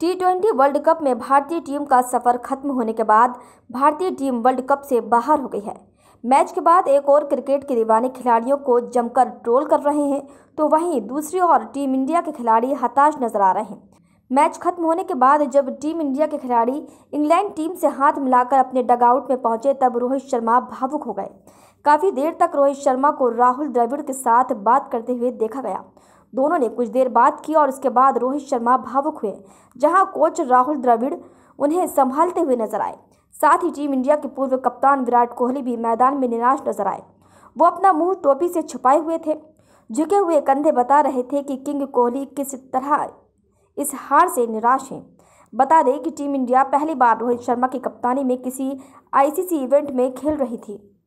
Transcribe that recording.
T twenty world cup में भारतीय team का सफर खत्म होने के बाद भारतीय टीम वर्ल्ड कप से बाहर हो गई है मैच के बाद एक और क्रिकेट के दीवाने खिलाड़ियों को जमकर ट्रोल कर रहे हैं तो वहीं दूसरी ओर टीम इंडिया के खिलाड़ी हताश नजर आ रहे हैं मैच खत्म होने के बाद जब टीम इंडिया के खिलाड़ी इंग्लैंड टीम से हाथ मिलाकर अपने डगआउट में पहुंचे तब रोहित शर्मा भावुक हो गए काफ़ी देर तक रोहित शर्मा को राहुल द्रविड़ के साथ बात करते हुए देखा गया दोनों ने कुछ देर बात की और उसके बाद रोहित शर्मा भावुक हुए जहां कोच राहुल द्रविड़ उन्हें संभालते हुए नजर आए साथ ही टीम इंडिया के पूर्व कप्तान विराट कोहली भी मैदान में निराश नजर आए वो अपना मुंह टोपी से छुपाए हुए थे झुके हुए कंधे बता रहे थे कि किंग कोहली किस तरह इस हार से निराश हैं बता दें कि टीम इंडिया पहली बार रोहित शर्मा की कप्तानी में किसी आईसीसी इवेंट में खेल रही थी